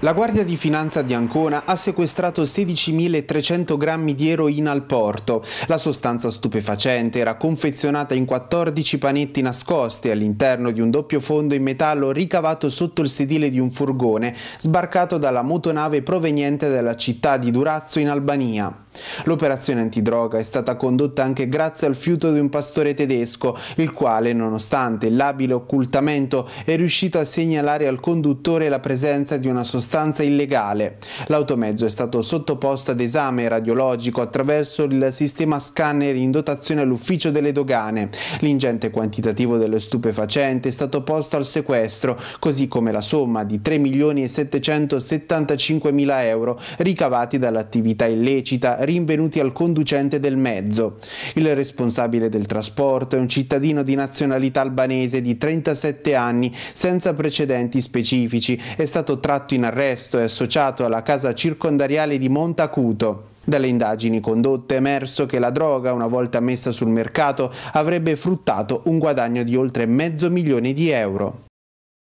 La Guardia di Finanza di Ancona ha sequestrato 16.300 grammi di eroina al porto. La sostanza stupefacente era confezionata in 14 panetti nascosti all'interno di un doppio fondo in metallo ricavato sotto il sedile di un furgone sbarcato dalla motonave proveniente dalla città di Durazzo in Albania. L'operazione antidroga è stata condotta anche grazie al fiuto di un pastore tedesco, il quale, nonostante l'abile occultamento, è riuscito a segnalare al conduttore la presenza di una sostanza illegale. L'automezzo è stato sottoposto ad esame radiologico attraverso il sistema scanner in dotazione all'ufficio delle dogane. L'ingente quantitativo dello stupefacente è stato posto al sequestro, così come la somma di 3 milioni e 775 mila euro ricavati dall'attività illecita rimborsata rinvenuti al conducente del mezzo. Il responsabile del trasporto è un cittadino di nazionalità albanese di 37 anni senza precedenti specifici, è stato tratto in arresto e associato alla casa circondariale di Montacuto. Dalle indagini condotte è emerso che la droga, una volta messa sul mercato, avrebbe fruttato un guadagno di oltre mezzo milione di euro.